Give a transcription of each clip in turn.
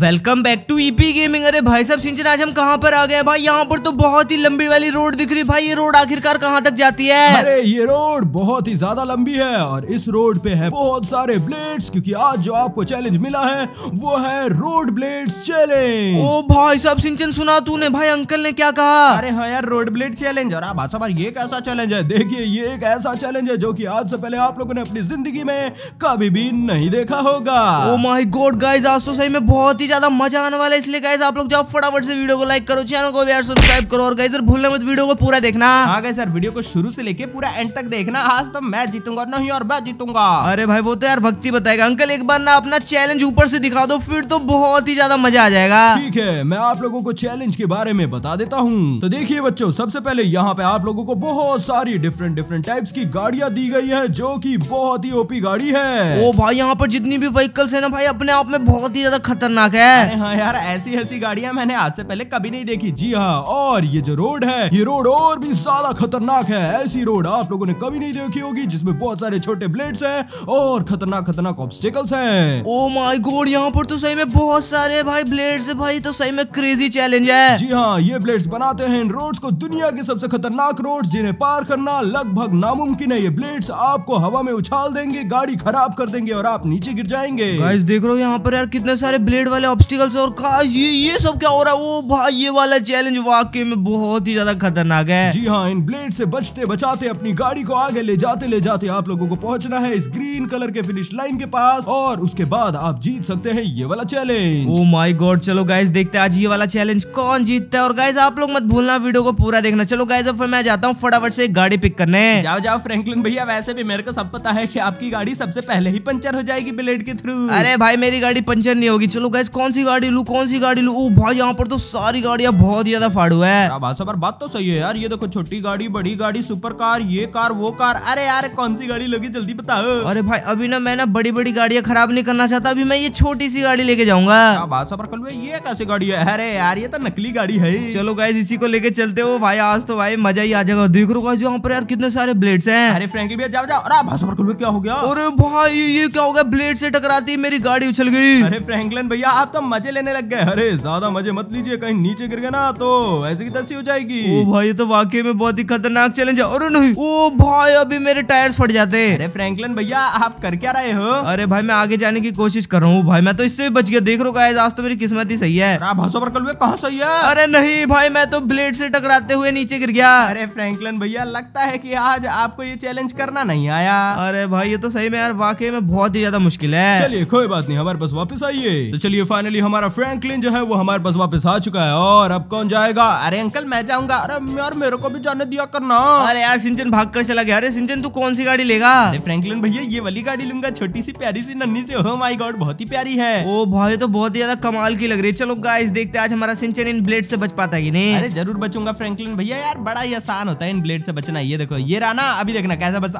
welcome back to EP gaming अरे भाई साहब सिंचन आज हम कहाँ पर आ गए भाई यहाँ पर तो बहुत ही लंबी वाली रोड दिख रही भाई ये रोड आखिरकार कहाँ तक जाती है अरे ये रोड बहुत ही ज्यादा लंबी है और इस रोड पे है बहुत सारे ब्लेड्स क्योंकि आज जो आपको चैलेंज मिला है वो है रोड ब्लेड्स चैलेंज ओ भाई साहब सिंचन सुना तू ने भाई अंकल ने क्या कहा अरे हाँ यार रोड ब्लेड चैलेंज और भाई ये कैसा चैलेंज है देखिए ये एक ऐसा चैलेंज है जो की आज से पहले आप लोगों ने अपनी जिंदगी में कभी भी नहीं देखा होगा ओ माई गोड गाइज आज तो सही में बहुत ही ज्यादा मजा आने वाला है इसलिए गाइज आप लोग जाओ फटाफट से वीडियो को लाइक करो चैनल को यार सब्सक्राइब करो और गाइजर भूलने मत वीडियो को पूरा देखना सर हाँ वीडियो को शुरू से लेके पूरा एंड तक देखना आज तो मैं जीतूंगा नहीं और मैं जीतूंगा अरे भाई वो तो यार भक्ति बताएगा अंकल एक बार ना अपना चैलेंज ऊपर से दिखा दो फिर तो बहुत ही ज्यादा मजा आ जाएगा ठीक है मैं आप लोगों को चैलेंज के बारे में बता देता हूँ तो देखिए बच्चों सबसे पहले यहाँ पे आप लोगों को बहुत सारी डिफरेंट डिफरेंट टाइप्स की गाड़ियाँ दी गई है जो की बहुत ही ओपी गाड़ी है ओ भाई यहाँ पर जितनी भी व्हीकल्स है ना भाई अपने आप में बहुत ही ज्यादा खतरनाक मजाक है हाँ यार ऐसी ऐसी गाड़ियां मैंने आज से पहले कभी नहीं देखी जी हाँ और ये जो रोड है ये रोड और भी ज्यादा खतरनाक है ऐसी रोड आप लोगों ने कभी नहीं देखी होगी जिसमें बहुत सारे छोटे ब्लेड्स हैं और खतरनाक खतरनाक ऑब्स्टेकल्स हैं ओ माय गॉड यहाँ पर तो सही में बहुत सारे भाई ब्लेड्स है भाई तो सही में क्रेजी चैलेंज है जी हाँ ये ब्लेड्स बनाते हैं इन रोड को दुनिया के सबसे खतरनाक रोड जिन्हें पार करना लगभग नामुमकिन है ये ब्लेड्स आपको हवा में उछाल देंगे गाड़ी खराब कर देंगे और आप नीचे गिर जाएंगे देख रहे हो यहाँ पर यार कितने सारे ब्लेड वाले वाले ऑब्स्टिकल्स और काश ये ये सब क्या हो रहा है वो भाई ये वाला चैलेंज वाकई में बहुत ही ज्यादा खतरनाक है जी हाँ इन ब्लेड से बचते बचाते अपनी गाड़ी को आगे ले जाते ले जाते आप लोगों को पहुंचना है इस ग्रीन कलर के फिनिश लाइन के पास और उसके बाद आप जीत सकते हैं ये वाला चैलेंज ओ माई गॉड चलो गाइज देखते आज ये वाला चैलेंज कौन जीतता है और गाइज आप लोग मत भूलना वीडियो को पूरा देखना चलो गाइज अब मैं जाता हूँ फटाफट से गाड़ी पिक करने जाओ जाओ फ्रेंकलिन भैया वैसे भी मेरे को सब पता है की आपकी गाड़ी सबसे पहले ही पंचर हो जाएगी ब्लेड के थ्रू अरे भाई मेरी गाड़ी पंचर नहीं होगी चलो गाइज कौन सी गाड़ी लू कौन सी गाड़ी लू भाई यहाँ पर तो सारी गाड़िया बहुत ज्यादा फाड़ू है पर बात तो सही है यार ये देखो छोटी गाड़ी बड़ी गाड़ी सुपर कार ये कार वो कार अरे यार कौन सी गाड़ी लगी जल्दी बताओ अरे भाई अभी ना मैं ना बड़ी बड़ी गाड़ियाँ खराब नहीं करना चाहता अभी मैं ये छोटी सी गाड़ी लेके जाऊंगा बात कल ये कैसी गाड़ी है अरे यार ये तो नकली गाड़ी है चलो गाय इसी को लेके चलते हो भाई आज तो भाई मजा ही आ जाएगा देख रो गाइज यहाँ पर यार कितने सारे ब्लेड्स है अरे फ्रेंकली भी जाओ जाओ अरे भाई सफर कल क्या हो गया अरे भाई ये क्या हो गया ब्लेड से टकराती मेरी गाड़ी उछल गई अरे फ्रैंकलिन भैया आप तो मजे लेने लग गए अरे ज्यादा मजे मत लीजिए कहीं नीचे गिर गए ना तो ऐसे की तस्सी हो जाएगी ओ भाई ये तो वाकई में बहुत ही खतरनाक चैलेंज है और नहीं ओ भाई अभी मेरे टायर्स फट जाते अरे फ्रैंकलिन भैया आप कर क्या रहे हो अरे भाई मैं आगे जाने की कोशिश कर रहा हूँ भाई मैं तो इससे भी बच गया देख रहा हूँ आज तो मेरी किस्मत ही सही है आप हंसो पर कल कहा सही है अरे नहीं भाई मैं तो ब्लेड से टकराते हुए नीचे गिर गया अरे फ्रैंकलिन भैया लगता है की आज आपको ये चैलेंज करना नहीं आया अरे भाई ये तो सही में यार वाकई में बहुत ही ज्यादा मुश्किल है चलिए कोई बात नहीं हमारे पास वापस आइए तो चलिए फाइनली हमारा फ्रैंकलिन जो है वो हमारे पास वापस आ चुका है और अब कौन जाएगा अरे अंकल मैं जाऊंगा अरे यार मेरे को भी जाने दिया करना अरे यार सिंचन भाग कर चला गया अरे सिंचन तू कौन सी गाड़ी लेगा अरे फ्रैंकलिन भैया ये वाली गाड़ी लूंगा छोटी सी प्यारी सी नन्नी से हो माई गॉड बहुत ही प्यारी है ओ भाई तो बहुत ही ज्यादा कमाल की लग रही है चलो गाइस देखते आज हमारा सिंचन इन ब्लेड से बच पाता है नहीं अरे जरूर बचूंगा फ्रैंकलिन भैया यार बड़ा ही आसान होता है इन ब्लेड से बचना ये देखो ये रहा ना अभी देखना कैसा बस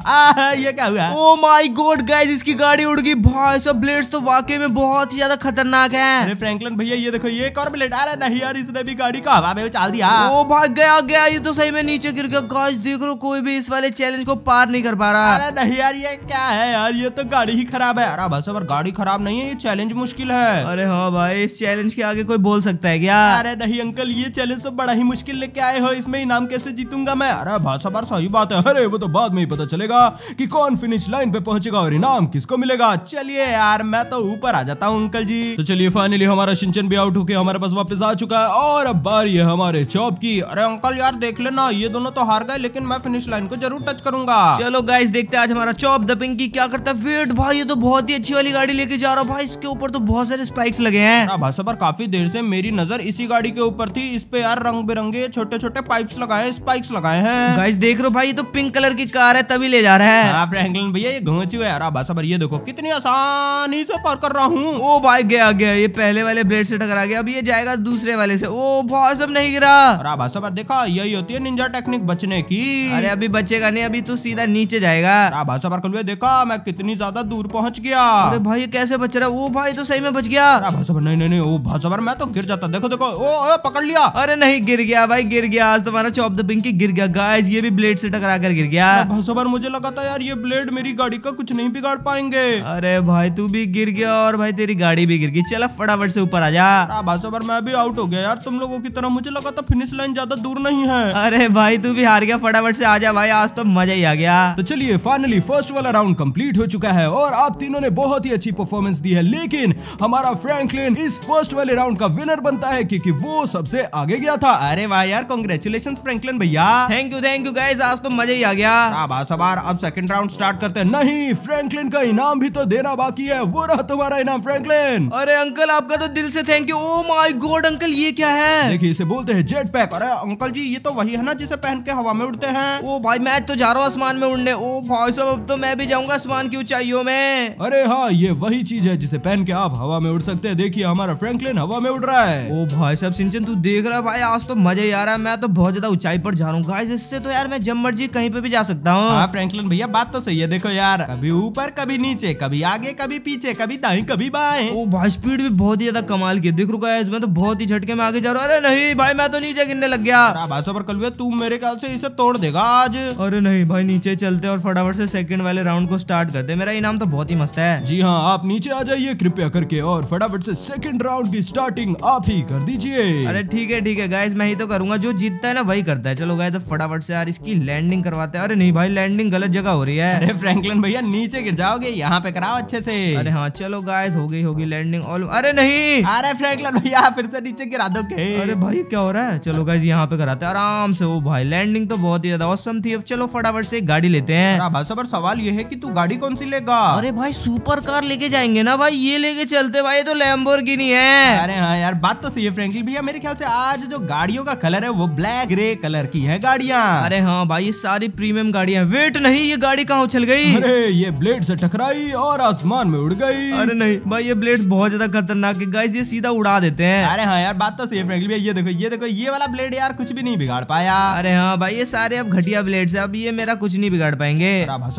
ये क्या हुआ ओ माई गॉड गाइज इसकी गाड़ी उड़ गई भाई सब ब्लेड तो वाकई में बहुत ही ज्यादा खतरनाक है है अरे भैया ये देखो ये आ अरे नहीं यार इसने भी गाड़ी का हवा में चाल दिया वो भाग गया गया ये तो सही में नीचे गिर गया गाइस देख रहे कोई भी इस वाले चैलेंज को पार नहीं कर पा रहा अरे नहीं यार ये क्या है यार ये तो गाड़ी ही खराब है अरे बस गाड़ी खराब नहीं है ये चैलेंज मुश्किल है अरे हाँ भाई इस चैलेंज के आगे कोई बोल सकता है क्या अरे नहीं अंकल ये चैलेंज तो बड़ा ही मुश्किल लेके आए हो इसमें इनाम कैसे जीतूंगा मैं अरे भाषा सही बात है अरे वो तो बाद में ही पता चलेगा की कौन फिनिश लाइन पे पहुंचेगा और इनाम किसको मिलेगा चलिए यार मैं तो ऊपर आ जाता हूँ अंकल जी तो चलिए फाइनली हमारा सिंचन भी आउट गया हमारे पास वापस आ चुका है और अब बार ये हमारे चौप की अरे अंकल यार देख लेना ये दोनों तो हार गए लेकिन मैं फिनिश लाइन को जरूर टच करूंगा चलो गाइस देखते आज हमारा चौप द की क्या करता है वेट भाई ये तो बहुत ही अच्छी वाली गाड़ी लेके जा रहा हूँ भाई इसके ऊपर तो बहुत सारे स्पाइक्स लगे हैं भाई सब काफी देर से मेरी नजर इसी गाड़ी के ऊपर थी इस पे यार रंग बिरंगे छोटे छोटे पाइप्स लगाए स्पाइक्स लगाए हैं गाइस देख रहे हो भाई ये तो पिंक कलर की कार है तभी ले जा रहा है फ्रैंकलिन हाँ, भैया ये घूच हुआ है यार भाई साहब ये देखो कितनी आसानी से पार कर रहा हूँ ओ भाई गया गया ये पहले वाले ब्लेड से टकरा गया अब ये जाएगा दूसरे वाले से ओ बहुत सब नहीं गिरा और भाषा देखा यही होती है निंजा टेक्निक बचने की अरे अभी बचेगा नहीं अभी तू तो सीधा नीचे जाएगा राबा पर कल देखा मैं कितनी ज्यादा दूर पहुंच गया अरे भाई कैसे बच रहा वो भाई तो सही में बच गया भाषा पर नहीं नहीं नहीं भाषा मैं तो गिर जाता देखो देखो ओ, पकड़ लिया अरे नहीं गिर गया भाई गिर गया आज तुम्हारा चौप द पिंकी गिर गया गाइस ये भी ब्लेड से टकरा कर गिर गया भाषा मुझे लगा था यार ये ब्लेड मेरी गाड़ी का कुछ नहीं बिगाड़ पाएंगे अरे भाई तू भी गिर गया और भाई तेरी गाड़ी भी गिर गई चलो चला फटाफट से ऊपर आ जा हाँ, भाषा पर मैं भी आउट हो गया यार तुम लोगों की तरह मुझे लगा था फिनिश लाइन ज्यादा दूर नहीं है अरे भाई तू भी हार गया फटाफट से आ जा भाई आज तो मजा ही आ गया तो चलिए फाइनली फर्स्ट वाला राउंड कम्प्लीट हो चुका है और आप तीनों ने बहुत ही अच्छी परफॉर्मेंस दी है लेकिन हमारा फ्रेंकलिन इस फर्स्ट वाले राउंड का विनर बनता है क्योंकि वो सबसे आगे गया था अरे भाई यार कॉन्ग्रेचुलेशन फ्रेंकलिन भैया thank you thank you guys आज तो मजा ही आ गया सवार हाँ, अब सेकंड राउंड स्टार्ट करते हैं नहीं फ्रैंकलिन का इनाम भी तो देना बाकी है वो रहा तुम्हारा इनाम फ्रैंकलिन अरे अंकल अंकल आपका तो दिल से thank you oh my god uncle ये क्या है देखिए इसे बोलते हैं जेट पैक अरे अंकल जी ये तो वही है ना जिसे पहन के हवा में उड़ते हैं ओ oh भाई मैं तो जा रहा हूँ आसमान में उड़ने ओ oh भाई साहब अब तो मैं भी जाऊंगा आसमान की ऊंचाइयों में अरे हाँ ये वही चीज है जिसे पहन के आप हवा में उड़ सकते हैं देखिए हमारा फ्रैंकलिन हवा में उड़ रहा है ओ oh भाई साहब सिंचन तू देख रहा है भाई आज तो मजा ही आ रहा है मैं तो बहुत ज्यादा ऊंचाई पर जा रहा हूँ गाइस इससे तो यार मैं जब मर्जी कहीं पे भी जा सकता हूँ फ्रेंकलिन हाँ, फ्रैंकलिन भैया बात तो सही है देखो यार कभी ऊपर कभी नीचे कभी आगे कभी पीछे कभी दाई कभी बाएं ओ भाई स्पीड भी बहुत ही ज्यादा कमाल की दिख रुका है इसमें तो बहुत ही झटके में आगे जा रहा हूँ अरे नहीं भाई मैं तो नीचे गिरने लग गया भाषा पर कल तू मेरे ख्याल से इसे तोड़ देगा आज अरे नहीं भाई नीचे चलते और फटाफट से सेकंड वाले राउंड को स्टार्ट करते मेरा इनाम तो बहुत ही मस्त है जी हाँ आप नीचे आ जाइए कृपया करके और फटाफट से सेकंड राउंड की स्टार्टिंग आप ही कर दीजिए अरे ठीक है ठीक है गाइस मैं ही तो करूंगा जो जीतता है ना वही करता है चलो गाय तो फटाफट से यार इसकी लैंडिंग करवाते हैं अरे नहीं भाई लैंडिंग गलत जगह हो रही है अरे फ्रैंकलिन भैया नीचे गिर जाओगे यहाँ पे कराओ अच्छे से अरे हाँ चलो गाय हो गई होगी लैंडिंग अरे नहीं आ रहा है फ्रैंकलिन भैया फिर से नीचे गिरा दो अरे भाई क्या हो रहा है चलो गाइज यहाँ पे कराते आराम से वो भाई लैंडिंग तो बहुत ही ज्यादा औसम थी अब चलो फटाफट से गाड़ी लेते हैं भाई साहब सवाल ये है की तू गाड़ी कौन सी लेगा अरे भाई सुपर कार लेके जाएंगे ना भाई ये लेके चलते भाई तो लैम्बोर्गिनी है अरे हाँ यार बात तो सही है फ्रेंकली भैया मेरे ख्याल से आज जो गाड़ियों का कलर है वो ब्लैक ग्रे कलर की है गाड़िया अरे हाँ भाई ये सारी प्रीमियम गाड़िया वेट नहीं ये गाड़ी कहाँ उछल गई अरे ये ब्लेड से टकराई और आसमान में उड़ गई अरे नहीं भाई ये ब्लेड बहुत ज्यादा खतरनाक है गाइस ये सीधा उड़ा देते हैं अरे हाँ यार बात तो सेफ निकली ये देखो ये देखो ये वाला ब्लेड यार कुछ भी नहीं बिगाड़ पाया अरे हाँ भाई ये सारे अब घटिया ब्लेड है अब ये मेरा कुछ नहीं बिगाड़ पाएंगे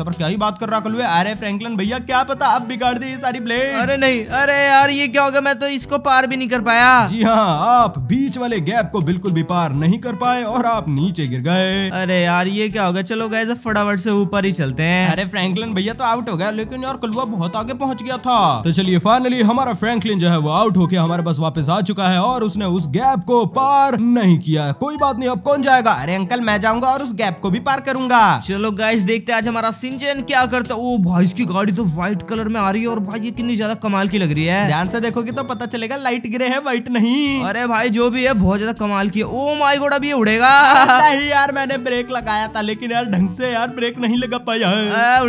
पर क्या ही बात कर रहा कल अरे फ्रेंकलन भैया क्या पता अब बिगाड़ दे ये सारी ब्लेड अरे नहीं अरे यार ये क्या होगा मैं तो इसको पार भी नहीं कर पाया जी हाँ आप बीच वाले गैप को बिल्कुल भी पार नहीं कर पाए और आप नीचे गिर गए अरे यार ये क्या होगा चलो गए फटाफट से ऊपर ही चलते हैं अरे फ्रैंकलिन भैया तो आउट हो गया लेकिन यार कलुआ बहुत आगे पहुंच गया था तो चलिए फाइनली हमारा फ्रैंकलिन लेकिन जो है वो आउट होके हमारे पास वापस आ चुका है और उसने उस गैप को पार नहीं किया कोई बात नहीं अब कौन जाएगा अरे अंकल मैं जाऊंगा और उस गैप को भी पार करूंगा चलो गाइस देखते आज हमारा सिंचन क्या करता ओ भाई इसकी गाड़ी तो व्हाइट कलर में आ रही है और भाई ये कितनी ज्यादा कमाल की लग रही है ध्यान से देखोगे तो पता चलेगा लाइट ग्रे है व्हाइट नहीं अरे भाई जो भी है बहुत ज्यादा कमाल की ओ माई गोड अभी उड़ेगा नहीं यार मैंने ब्रेक लगाया था लेकिन यार ढंग से यार ब्रेक नहीं लगा पाया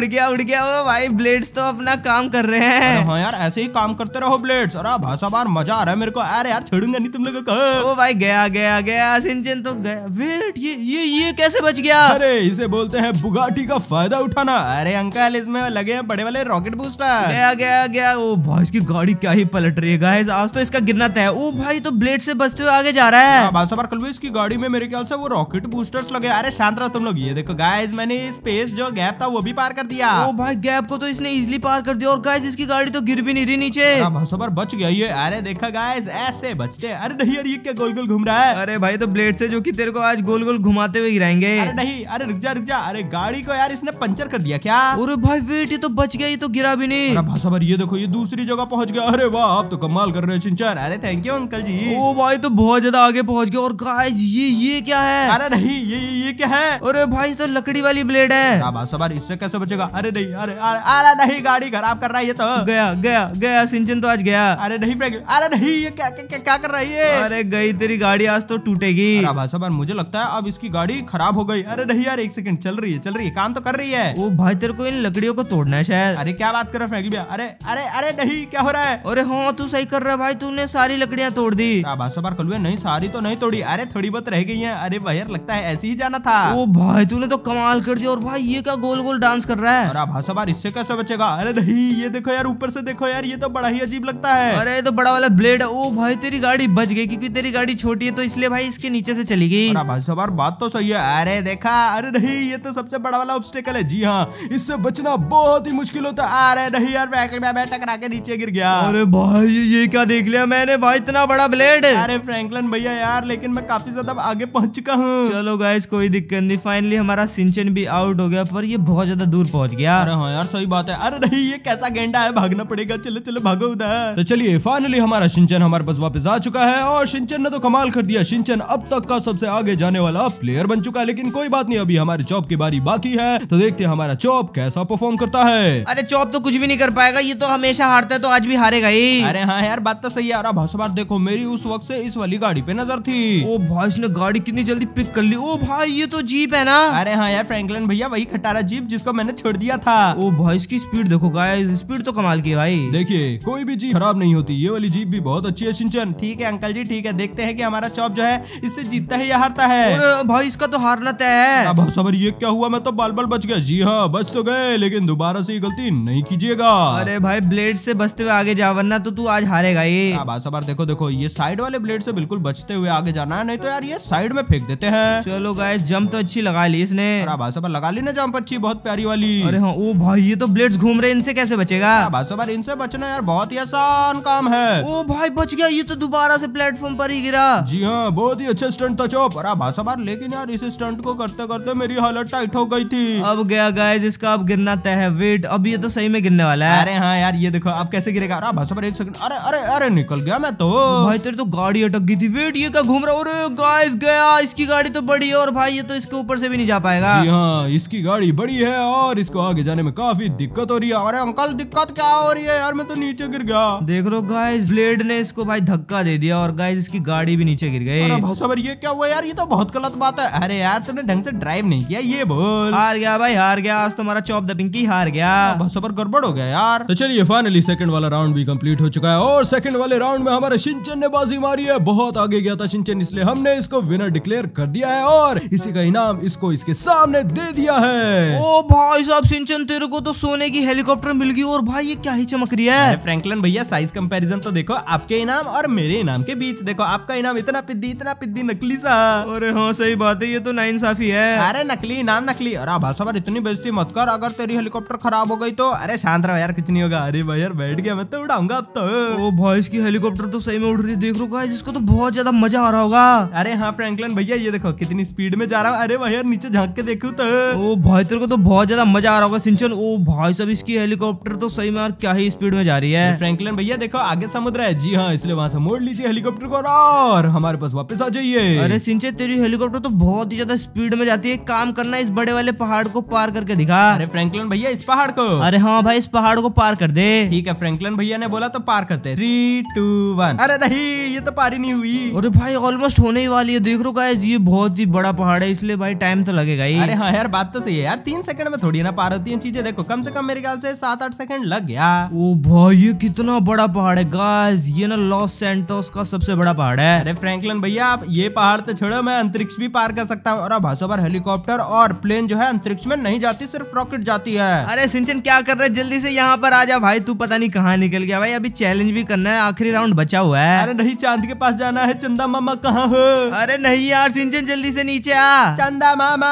उड़ गया उड़ गया भाई ब्लेड्स तो अपना काम कर रहे हैं हाँ यार ऐसे ही काम करते रहो ब्लेड्स भाषा भाषाबार मजा आ रहा है मेरे को अरे यार छोड़ूंगा नहीं तुम लोगों को ओ भाई गया गया गया सिंचन तो गया वेट ये ये ये कैसे बच गया अरे इसे बोलते हैं बुगाटी का फायदा उठाना अरे अंकल इसमें लगे हैं बड़े वाले रॉकेट बूस्टर गया गया गया ओ भाई इसकी गाड़ी क्या ही पलट रही है गाइस आज तो इसका गिरना तय ओ भाई तो ब्लेड से बचते हुए आगे जा रहा है हाँ, भाषाबार कल इसकी गाड़ी में मेरे ख्याल से वो रॉकेट बूस्टर्स लगे अरे शांत रहो तुम लोग ये देखो गाइस मैंने स्पेस जो गैप था वो भी पार कर दिया ओ भाई गैप को तो इसने इजिली पार कर दिया और गाइस इसकी गाड़ी तो गिर भी नहीं रही नीचे हाँ, भाषाबार बच गया ये अरे देखा गाइस ऐसे बचते अरे नहीं अरे ये क्या गोल गोल घूम रहा है अरे भाई तो ब्लेड से जो की तेरे को आज गोल गोल घुमाते हुए गिराएंगे अरे नहीं अरे रुक जा रुक जा अरे गाड़ी को यार इसने पंचर कर दिया क्या अरे भाई वेट ये तो बच गया ये तो गिरा भी नहीं भाषा भर ये देखो ये दूसरी जगह पहुंच गया अरे वाह आप तो कमाल कर रहे हो चिंचन अरे thank you uncle ji oh भाई तो बहुत ज्यादा आगे पहुंच गया और गाइस ये ये क्या है अरे नहीं ये ये क्या है अरे भाई तो लकड़ी वाली ब्लेड है भाषा भर इससे कैसे बचेगा अरे नहीं अरे अरे नहीं गाड़ी खराब कर रहा है ये तो गया गया गया सिंचन तो आज गया अरे नहीं फ्रैंक अरे नहीं ये क्या क्या, क्या, क्या कर रही है अरे गई तेरी गाड़ी आज तो टूटेगी भाई साहब मुझे लगता है अब इसकी गाड़ी खराब हो गई अरे नहीं यार एक सेकंड चल रही है चल रही है काम तो कर रही है वो भाई तेरे को इन लकड़ियों को तोड़ना है शायद अरे क्या बात कर रहा फ्रैंकली भैया अरे अरे अरे नहीं क्या हो रहा है अरे हाँ तू सही कर रहा है भाई तूने सारी लकड़ियाँ तोड़ दी भाषा बार कलुए नहीं सारी तो नहीं तोड़ी अरे थोड़ी बहुत रह गई है अरे भाई यार लगता है ऐसे ही जाना था वो भाई तूने तो कमाल कर दिया और भाई ये क्या गोल गोल डांस कर रहा है भाई साहब इससे कैसे बचेगा अरे नहीं ये देखो यार ऊपर से देखो यार ये तो बड़ा ही अजीब लगता है है अरे तो बड़ा वाला ब्लेड है ओ भाई तेरी गाड़ी बच गई क्योंकि तेरी गाड़ी छोटी है तो इसलिए भाई इसके नीचे से चली गई भाई सब बात तो सही है अरे देखा अरे नहीं ये तो सबसे बड़ा वाला ऑब्स्टेकल है जी हाँ इससे बचना बहुत ही मुश्किल होता आ अरे नहीं यार मैं टकरा के नीचे गिर गया अरे भाई ये क्या देख लिया मैंने भाई इतना बड़ा ब्लेड अरे फ्रेंकलन भैया यार लेकिन मैं काफी ज्यादा आगे पहुंच चुका हूँ चलो गाइस कोई दिक्कत नहीं फाइनली हमारा सिंचन भी आउट हो गया पर ये बहुत ज्यादा दूर पहुंच गया अरे हाँ यार सही बात है अरे नहीं ये कैसा गेंडा है भागना पड़ेगा चलो चलो भागो उधर तो चलिए फाइनली हमारा सिंचन हमारे पास वापस आ चुका है और सिंचन ने तो कमाल कर दिया सिंचन अब तक का सबसे आगे जाने वाला प्लेयर बन चुका है लेकिन कोई बात नहीं अभी हमारे चौप की बारी बाकी है तो देखते हैं हमारा चौप कैसा परफॉर्म करता है अरे चौप तो कुछ भी नहीं कर पाएगा ये तो हमेशा हारता है तो आज भी हारेगा ही अरे हाँ यार बात तो सही है अरे भाषा बार देखो मेरी उस वक्त से इस वाली गाड़ी पे नजर थी ओ भाई इसने गाड़ी कितनी जल्दी पिक कर ली ओ भाई ये तो जीप है ना अरे हाँ यार फ्रेंकलिन भैया वही खटारा जीप जिसको मैंने छोड़ दिया था ओ भाई इसकी स्पीड देखो गाय स्पीड तो कमाल की भाई देखिए कोई भी जीप खराब नहीं होती ये वाली जीप भी बहुत अच्छी है सिंचन ठीक है अंकल जी ठीक है देखते हैं कि हमारा चौप जो है इससे जीतता है या हारता है भाई इसका तो हारना तय है हाँ, सबर ये क्या हुआ मैं तो बाल बाल बच गया जी हाँ बच तो गए लेकिन दोबारा से ये गलती नहीं कीजिएगा अरे भाई ब्लेड से बचते हुए आगे जा वरना तो तू आज हारेगा ये हाँ, सबर देखो देखो ये साइड वाले ब्लेड से बिल्कुल बचते हुए आगे जाना है नहीं तो यार ये साइड में फेंक देते हैं चलो गाय जम्प तो अच्छी लगा ली इसने सबर लगा ली ना जम्प अच्छी बहुत प्यारी वाली अरे हाँ ओ भाई ये तो ब्लेड घूम रहे इनसे कैसे बचेगा हाँ, सबर इनसे बचना यार बहुत ही आसान आसान काम है ओ भाई बच गया ये तो दोबारा से प्लेटफॉर्म पर ही गिरा जी हाँ बहुत ही अच्छा स्टंट था चौप अरे भाषा बार लेकिन यार इस स्टंट को करते करते मेरी हालत टाइट हो गई थी अब गया गाइज इसका अब गिरना तय है वेट अब ये तो सही में गिरने वाला है अरे हाँ यार ये देखो आप कैसे गिरेगा अरे भाषा पर एक सेकंड अरे अरे अरे निकल गया मैं तो भाई तेरी तो गाड़ी अटक गई थी वेट ये क्या घूम रहा अरे गायस गया इसकी गाड़ी तो बड़ी है और भाई ये तो इसके ऊपर से भी नहीं जा पाएगा हाँ इसकी गाड़ी बड़ी है और इसको आगे जाने में काफी दिक्कत हो रही है अरे अंकल दिक्कत क्या हो रही है यार मैं तो नीचे गिर गया देख रहे हो गाइस ब्लेड ने इसको भाई धक्का दे दिया और गाइस इसकी गाड़ी भी नीचे गिर गई भाई ये क्या हुआ यार ये तो बहुत गलत बात है अरे यार तुमने ढंग से ड्राइव नहीं किया ये बोल हार गया भाई हार गया आज तुम्हारा चौप द पिंकी हार गया भाषा पर गड़बड़ हो गया यार तो चलिए फाइनली सेकंड वाला राउंड भी कम्प्लीट हो चुका है और सेकंड वाले राउंड में हमारे सिंचन ने बाजी मारी है बहुत आगे गया था सिंचन इसलिए हमने इसको विनर डिक्लेयर कर दिया है और इसी का इनाम इसको इसके सामने दे दिया है ओ भाई साहब सिंचन तेरे को तो सोने की हेलीकॉप्टर मिल गई और भाई ये क्या ही चमक रही है फ्रेंकलन भैया साइज प्राइस कंपैरिजन तो देखो आपके इनाम और मेरे इनाम के बीच देखो आपका इनाम इतना पिद्दी इतना पिद्दी नकली सा अरे हाँ सही बात है ये तो नाइन साफी है अरे नकली इनाम नकली अरे भाषा पर इतनी बेजती मत कर अगर तेरी हेलीकॉप्टर खराब हो गई तो अरे शांत रहो यार कुछ नहीं होगा अरे भाई यार बैठ गया मैं तो उड़ाऊंगा अब तो वो भाई इसकी हेलीकॉप्टर तो सही में उड़ रही देख रो गाइस इसको तो बहुत ज्यादा मजा आ रहा होगा अरे हाँ फ्रैंकलिन भैया ये देखो कितनी स्पीड में जा रहा हूँ अरे भाई यार नीचे झांक के देखू तो वो भाई तेरे को तो बहुत ज्यादा मजा आ रहा होगा सिंचन ओ भाई सब इसकी हेलीकॉप्टर तो सही में यार क्या ही स्पीड में जा रही है फ्रैंकलिन भैया भैया देखो आगे समुद्र है जी हाँ इसलिए वहाँ से मोड़ लीजिए हेलीकॉप्टर को और हमारे पास वापस आ जाइए अरे सिंचे तेरी हेलीकॉप्टर तो बहुत ही ज्यादा स्पीड में जाती है काम करना इस बड़े वाले पहाड़ को पार करके दिखा अरे फ्रैंकलिन भैया इस पहाड़ को अरे हाँ भाई इस पहाड़ को पार कर दे ठीक है फ्रैंकलिन भैया ने बोला तो पार करते थ्री टू वन अरे नहीं ये तो पारी नहीं हुई अरे भाई ऑलमोस्ट होने ही वाली है देख रो गाइस ये बहुत ही बड़ा पहाड़ है इसलिए भाई टाइम तो लगेगा ही अरे हाँ यार बात तो सही है यार तीन सेकंड में थोड़ी ना पार होती है चीजें देखो कम से कम मेरे ख्याल से सात आठ सेकंड लग गया ओ भाई ये कितना बड़ा बड़ा पहाड़ है गाइस ये ना लॉस सेंटोस का सबसे बड़ा पहाड़ है अरे फ्रैंकलिन भैया आप ये पहाड़ तो छोड़ो मैं अंतरिक्ष भी पार कर सकता हूँ और अब पर हेलीकॉप्टर और प्लेन जो है अंतरिक्ष में नहीं जाती सिर्फ रॉकेट जाती है अरे सिंचन क्या कर रहे जल्दी से यहाँ पर आ जा भाई तू पता नहीं कहाँ निकल गया भाई अभी चैलेंज भी करना है आखिरी राउंड बचा हुआ है अरे नहीं चांद के पास जाना है चंदा मामा कहाँ हो अरे नहीं यार सिंचन जल्दी से नीचे आ चंदा मामा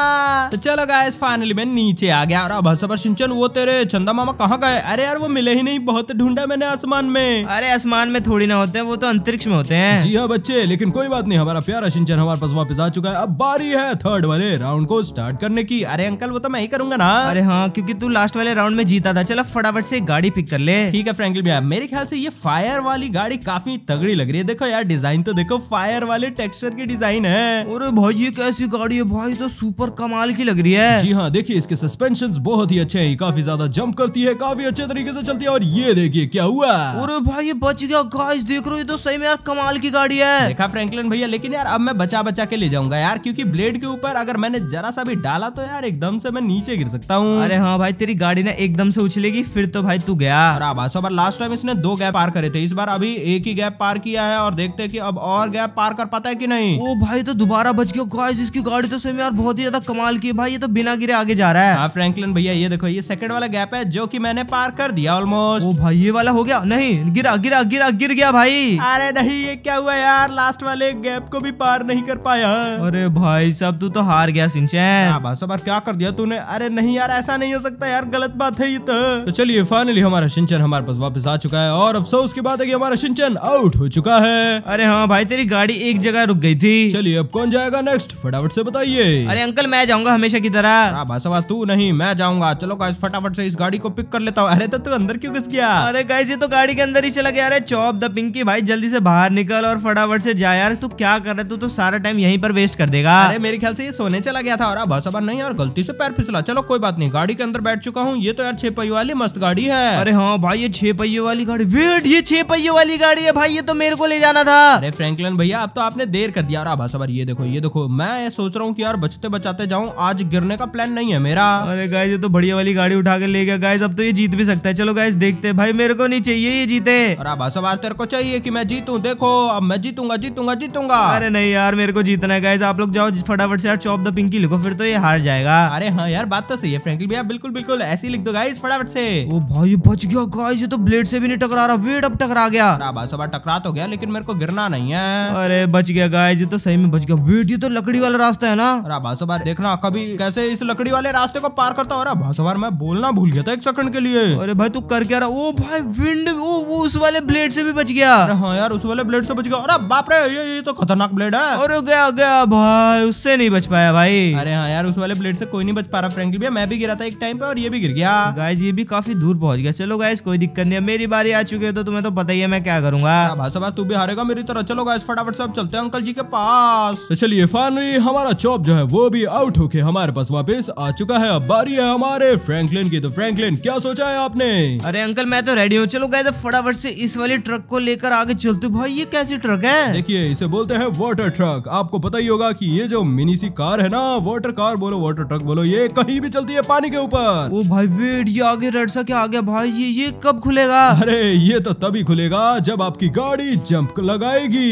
तो चलो गाइस फाइनली मैं नीचे आ गया और अब भाषा पर सिंचन वो तेरे चंदा मामा कहाँ गए अरे यार वो मिले ही नहीं बहुत ढूंढा मैंने आसमान में में अरे आसमान में थोड़ी ना होते हैं वो तो अंतरिक्ष में होते हैं जी हाँ बच्चे लेकिन कोई बात नहीं हमारा प्यारा सिंचन हमारे पास वापस आ चुका है अब बारी है थर्ड वाले राउंड को स्टार्ट करने की अरे अंकल वो तो मैं ही करूंगा ना अरे हाँ क्यूँकी तू लास्ट वाले राउंड में जीता था चलो फटाफट से गाड़ी पिक कर ले ठीक है फ्रेंकली भैया मेरे ख्याल से ये फायर वाली गाड़ी काफी तगड़ी लग रही है देखो यार डिजाइन तो देखो फायर वाले टेक्सचर की डिजाइन है और भाई ये कैसी गाड़ी है भाई तो सुपर कमाल की लग रही है जी हाँ देखिए इसके सस्पेंशन बहुत ही अच्छे है काफी ज्यादा जम्प करती है काफी अच्छे तरीके से चलती है और ये देखिए क्या हुआ अरे भाई ये बच गया गाइस देख रहे हो तो सही में यार कमाल की गाड़ी है देखा फ्रैंकलिन भैया लेकिन यार अब मैं बचा बचा के ले जाऊंगा यार क्योंकि ब्लेड के ऊपर अगर मैंने जरा सा भी डाला तो यार एकदम से मैं नीचे गिर सकता हूँ अरे हाँ भाई तेरी गाड़ी ने एकदम से उछलेगी फिर तो भाई तू गया बार लास्ट टाइम इसने दो गैप पार करे थे इस बार अभी एक ही गैप पार किया है और देखते है की अब और गैप पार कर पाता है की नहीं ओ भाई तो दोबारा बच गया गाइस इसकी गाड़ी तो सही यार बहुत ही ज्यादा कमाल की भाई ये तो बिना गिरे आगे जा रहा है हाँ फ्रैंकलिन भैया ये देखो ये सेकंड वाला गैप है जो की मैंने पार कर दिया ऑलमोस्ट ओ भाई ये वाला हो गया नहीं गिरा गिरा गिरा गिर गया भाई अरे नहीं ये क्या हुआ यार लास्ट वाले गैप को भी पार नहीं कर पाया अरे भाई सब तू तो हार गया सिंचन हाँ, क्या कर दिया तूने अरे नहीं यार ऐसा नहीं हो सकता यार गलत बात है ये तो, तो चलिए फाइनली हमारा सिंचन हमारे पास वापस आ चुका है और अफसोस की बात है की हमारा सिंचन आउट हो चुका है अरे हाँ भाई तेरी गाड़ी एक जगह रुक गई थी चलिए अब कौन जाएगा नेक्स्ट फटाफट से बताइए अरे अंकल मैं जाऊंगा हमेशा की तरह हाँ, भाई तू नहीं मैं जाऊंगा चलो फटाफट से इस गाड़ी को पिक कर लेता हूँ अरे तो तू अंदर क्यों घुस गया अरे गाय जी तो गाड़ी के अंदर ही चला गया चौप द पिंकी भाई जल्दी से बाहर निकल और फटाफट से जा यार तू क्या कर रहे तू तो सारा टाइम यहीं पर वेस्ट कर देगा अरे मेरे ख्याल से ये सोने चला गया था और अब सब नहीं और गलती से पैर फिसला चलो कोई बात नहीं गाड़ी के अंदर बैठ चुका हूँ ये तो यार छह पहियो वाली मस्त गाड़ी है अरे हाँ भाई ये छह पहियो वाली गाड़ी वेट ये छह पहियो वाली गाड़ी है भाई ये तो मेरे को ले जाना था अरे फ्रेंकलिन भैया अब तो आपने देर कर दिया और अब सब ये देखो ये देखो मैं सोच रहा हूँ की यार बचते बचाते जाऊँ आज गिरने का प्लान नहीं है मेरा अरे गाय ये तो बढ़िया वाली गाड़ी उठा के ले गया गाय अब तो ये जीत भी सकता है चलो गाय देखते भाई मेरे को नहीं चाहिए ये जीते और अब बार तेरे को चाहिए कि मैं जीतूँ देखो अब मैं जीतूंगा जीतूंगा जीतूंगा अरे नहीं यार मेरे को जीतना है आप लोग जाओ फटाफट से यार चॉप द पिंकी लिखो फिर तो ये हार जाएगा अरे हाँ यार बात तो सही है फ्रेंकली भैया बिल्कुल बिल्कुल ऐसी लिख दो गाइज फटाफट से वो भाई बच गया गाइज ये तो ब्लेड से भी नहीं टकरा रहा वेट अब टकरा गया बार टकरा तो गया लेकिन मेरे को गिरना नहीं है अरे बच गया गाइज ये तो सही में बच गया वेट ये तो लकड़ी वाला रास्ता है ना अरे भाषो देखना कभी कैसे इस लकड़ी वाले रास्ते को पार करता हो रहा भाषो बार मैं बोलना भूल गया था एक सेकंड के लिए अरे भाई तू कर क्या रहा ओ भाई विंड ओ वो उस वाले ब्लेड से भी बच गया हाँ यार उस वाले ब्लेड से बच गया अरे बाप रे ये ये तो खतरनाक ब्लेड है और गया गया भाई उससे नहीं बच पाया भाई अरे हाँ यार उस वाले ब्लेड से कोई नहीं बच पा रहा फ्रेंकली भैया मैं भी गिरा था एक टाइम पे और ये भी गिर गया गाइज ये भी काफी दूर पहुंच गया चलो गाइज कोई दिक्कत नहीं है मेरी बारी आ चुकी है तो तुम्हें तो पता ही है मैं क्या करूंगा भाई साहब तू भी हारेगा मेरी तरह चलो गाइज फटाफट से चलते अंकल जी के पास तो चलिए फाइनली हमारा चॉप जो है वो भी आउट होके हमारे पास वापिस आ चुका है अब बारी है हमारे फ्रेंकलिन की तो फ्रैंकलिन क्या सोचा है आपने अरे अंकल मैं तो रेडी हूँ चलो गाय तो फटाफट फटाफट से इस वाले ट्रक को लेकर आगे चलते भाई ये कैसी ट्रक है देखिए इसे बोलते हैं वाटर ट्रक आपको पता ही होगा कि ये जो मिनी सी कार है ना वाटर कार बोलो वाटर ट्रक बोलो ये कहीं भी चलती है पानी के ऊपर ओ भाई वेट ये आगे रेड सा क्या आ गया भाई ये ये कब खुलेगा अरे ये तो तभी खुलेगा जब आपकी गाड़ी जंप लगाएगी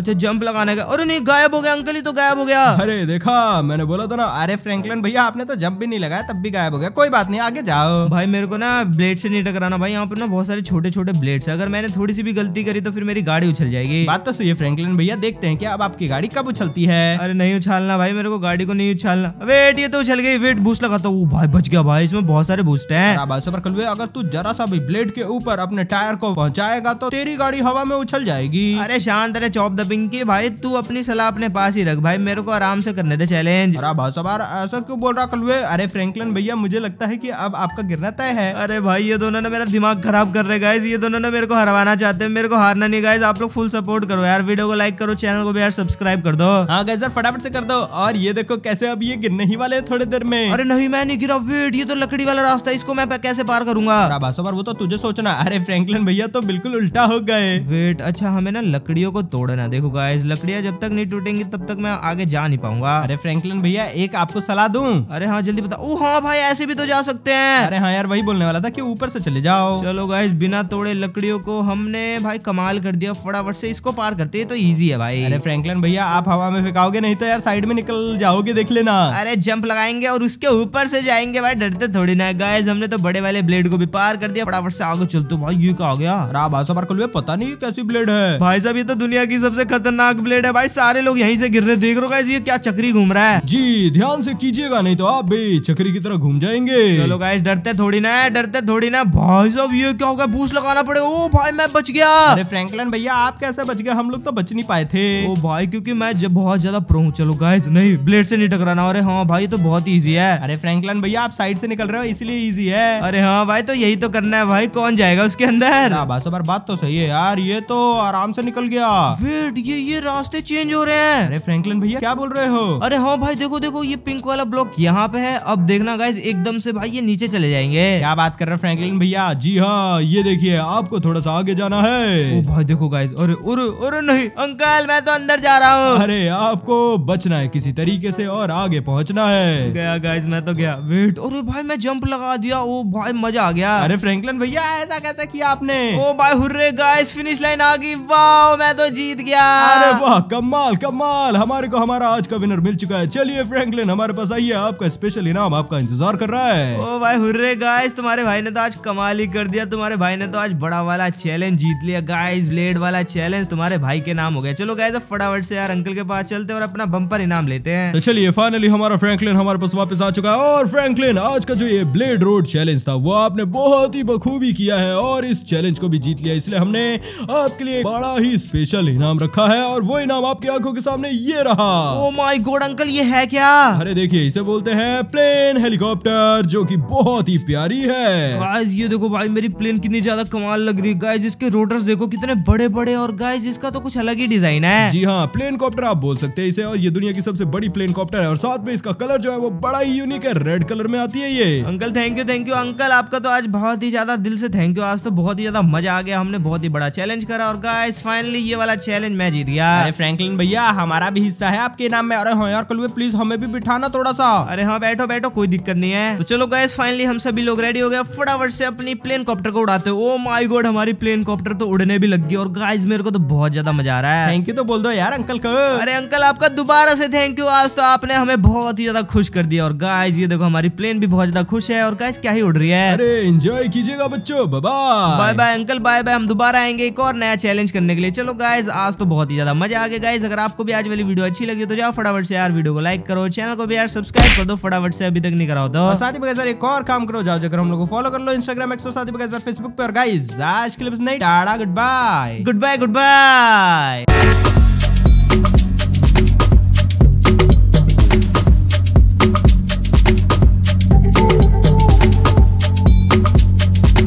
अच्छा जंप लगाने का अरे नहीं गायब हो गया अंकल ही तो गायब हो गया अरे देखा मैंने बोला था ना अरे फ्रेंकलन भैया आपने तो जंप भी नहीं लगाया तब भी गायब हो गया कोई बात नहीं आगे जाओ भाई मेरे को ना ब्लेड से नहीं टकराना भाई यहाँ पर ना बहुत सारे छोटे छोटे ब्लेड से अगर मैंने थोड़ी सी भी गलती करी तो फिर मेरी गाड़ी उछल जाएगी बात तो सही है फ्रेंकलिन भैया देखते हैं क्या अब आपकी गाड़ी कब उछलती है अरे नहीं उछालना भाई मेरे को गाड़ी को नहीं उछालना वेट ये तो उछल गई वेट बूस्ट लगाता हूँ भाई बच गया भाई इसमें बहुत सारे बूस्ट है अगर तू जरा सा भी ब्लेड के ऊपर अपने टायर को पहुंचाएगा तो तेरी गाड़ी हवा में उछल जाएगी अरे शांत अरे चौप दबिंग भाई तू अपनी सलाह अपने पास ही रख भाई मेरे को आराम से करने दे चैलेंज अरे भाई ऐसा क्यों बोल रहा कलवे अरे फ्रैंकलिन भैया मुझे लगता है की अब आपका गिरना तय है अरे भाई ये दोनों ने मेरा दिमाग खराब कर रहे गाइज ये दोनों दोनों ने मेरे को हरवाना चाहते हैं मेरे को हारना नहीं गाइज आप लोग फुल सपोर्ट करो यार वीडियो को लाइक करो चैनल को भी यार सब्सक्राइब कर दो हाँ गाइज यार फटाफट से कर दो और ये देखो कैसे अब ये गिरने ही वाले थोड़ी देर में अरे नहीं मैं नहीं गिरा वेट ये तो लकड़ी वाला रास्ता इसको मैं कैसे पार करूंगा बासो वो तो तुझे सोचना अरे फ्रेंकलिन भैया तो बिल्कुल उल्टा हो गए वेट अच्छा हमें ना लकड़ियों को तोड़ना देखो गाइज लकड़ियाँ जब तक नहीं टूटेंगी तब तक मैं आगे जा नहीं पाऊंगा अरे फ्रेंकलन भैया एक आपको सलाह दू अरे हाँ जल्दी बताओ हाँ भाई ऐसे भी तो जा सकते हैं अरे हाँ यार वही बोलने वाला था की ऊपर से चले जाओ चलो गाइज बिना तोड़े लकड़ियों को हमने भाई कमाल कर दिया फटाफट से इसको पार करते है तो ईजी है भाई अरे फ्रैंकलिन भैया आप हवा में फेंकाओगे नहीं तो यार साइड में निकल जाओगे देख लेना अरे जंप लगाएंगे और उसके ऊपर से जाएंगे भाई डरते थोड़ी ना गाय हमने तो बड़े वाले ब्लेड को भी पार कर दिया फटाफट से आगे चलते भाई ये क्या हो गया पार कर पता नहीं कैसी ब्लेड है भाई साहब ये तो दुनिया की सबसे खतरनाक ब्लेड है भाई सारे लोग यही से गिर रहे देख रहे हो ये क्या चक्री घूम रहा है जी ध्यान से कीजिएगा नहीं तो आप भी चक्री की तरह घूम जाएंगे चलो डरते थोड़ी ना डरते थोड़ी ना भाई साहब ये क्या होगा पूछ लगाना पड़े ओ भाई मैं बच गया अरे फ्रैंकलिन भैया आप कैसे बच गए हम लोग तो बच नहीं पाए थे ओ भाई क्योंकि मैं जब बहुत ज्यादा प्रो हूँ चलो गाइज नहीं ब्लेड से नहीं टकराना अरे हाँ भाई तो बहुत ईजी है अरे फ्रैंकलिन भैया आप साइड से निकल रहे हो इसलिए ईजी है अरे हाँ भाई तो यही तो करना है भाई कौन जाएगा उसके अंदर बार बात तो सही है यार ये तो आराम से निकल गया वेट ये ये रास्ते चेंज हो रहे हैं अरे फ्रैंकलिन भैया क्या बोल रहे हो अरे हाँ भाई देखो देखो ये पिंक वाला ब्लॉक यहाँ पे है अब देखना गाइज एकदम से भाई ये नीचे चले जाएंगे क्या बात कर रहे हैं फ्रैंकलिन भैया जी हाँ ये देखिए आपको थोड़ा सा आगे जाना है ओ भाई देखो गाइस और और और नहीं अंकल मैं तो अंदर जा रहा हूँ अरे आपको बचना है किसी तरीके से और आगे पहुँचना है गया गाइस मैं तो गया वेट और भाई मैं जंप लगा दिया ओ भाई मजा आ गया अरे फ्रेंकलन भैया ऐसा कैसा किया आपने ओ भाई हुर्रे गाइस फिनिश लाइन आ गई वाह मैं तो जीत गया अरे वाह कमाल कमाल हमारे को हमारा आज का विनर मिल चुका है चलिए फ्रैंकलिन हमारे पास आइए आपका स्पेशल इनाम आपका इंतजार कर रहा है ओ भाई हुर्रे गाइस तुम्हारे भाई ने तो आज कमाल ही कर दिया तुम्हारे भाई ने तो आज बड़ा वाला चैलेंज जीत लिया गाइज ब्लेड वाला चैलेंज तुम्हारे भाई के नाम हो गया चलो गाय अब फटाफट से यार अंकल के पास चलते और अपना बंपर इनाम लेते हैं तो चलिए फाइनली हमारा फ्रेंकलिन हमारे पास वापस आ चुका है और फ्रेंकलिन आज का जो ये ब्लेड रोड चैलेंज था वो आपने बहुत ही बखूबी किया है और इस चैलेंज को भी जीत लिया इसलिए हमने आपके लिए बड़ा ही स्पेशल इनाम रखा है और वो इनाम आपकी आंखों के सामने ये रहा ओ माय गॉड अंकल ये है क्या अरे देखिए इसे बोलते हैं प्लेन हेलीकॉप्टर जो की बहुत ही प्यारी है आज ये देखो भाई मेरी प्लेन कितनी ज्यादा कमाल कमाल लग रही गाइज इसके रोटर्स देखो कितने बड़े बड़े और गाइज इसका तो कुछ अलग ही डिजाइन है जी हाँ प्लेन कॉप्टर आप बोल सकते हैं इसे और ये दुनिया की सबसे बड़ी प्लेन कॉप्टर है और साथ में इसका कलर जो है वो बड़ा ही यूनिक है रेड कलर में आती है ये uncle thank you thank you uncle आपका तो आज बहुत ही ज्यादा दिल से थैंक यू आज तो बहुत ही ज्यादा मजा आ गया हमने बहुत ही बड़ा चैलेंज करा और गाइज फाइनली ये वाला चैलेंज मैं जीत गया अरे फ्रैंकलिन भैया हमारा भी हिस्सा है आपके नाम में अरे हाँ यार कलवे प्लीज हमें भी बिठाना थोड़ा सा अरे हाँ बैठो बैठो कोई दिक्कत नहीं है तो चलो गाइज फाइनली हम सभी लोग रेडी हो गए फटाफट से अपनी प्लेन कॉप्टर को उड़ाते हो ओ माई गॉड हमारी प्लेन कॉप्टर तो उड़ने भी लग गई और गाइज मेरे को तो बहुत ज्यादा मजा आ रहा है थैंक यू तो बोल दो यार अंकल को अरे अंकल आपका दोबारा से थैंक यू आज तो आपने हमें बहुत ही ज्यादा खुश कर दिया और गाइज ये देखो हमारी प्लेन भी बहुत ज्यादा खुश है और गाइज क्या ही उड़ रही है अरे एंजॉय कीजिएगा बच्चों bye bye uncle bye bye हम दोबारा आएंगे एक और नया चैलेंज करने के लिए चलो गाइज आज तो बहुत ही ज्यादा मजा आ गया गाइज अगर आपको भी आज वाली वीडियो अच्छी लगी तो जाओ फटाफट से यार वीडियो को लाइक करो चैनल को भी यार सब्सक्राइब कर दो फटाफट से अभी तक नहीं कराओ तो साथ ही एक और काम करो जाओ जगह हम लोग को फॉलो कर लो इंस्टाग्राम एक्सो साथ ही फेसबुक पे और गाइज आज के लिए बस नहीं tada good bye good bye good bye